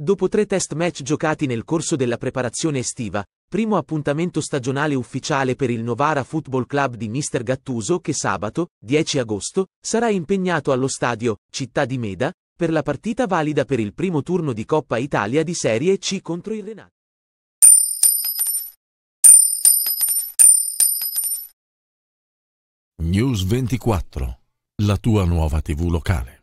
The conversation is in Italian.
Dopo tre test match giocati nel corso della preparazione estiva, primo appuntamento stagionale ufficiale per il Novara Football Club di Mr. Gattuso che sabato, 10 agosto, sarà impegnato allo stadio Città di Meda per la partita valida per il primo turno di Coppa Italia di Serie C contro il Renato. News 24, la tua nuova TV locale.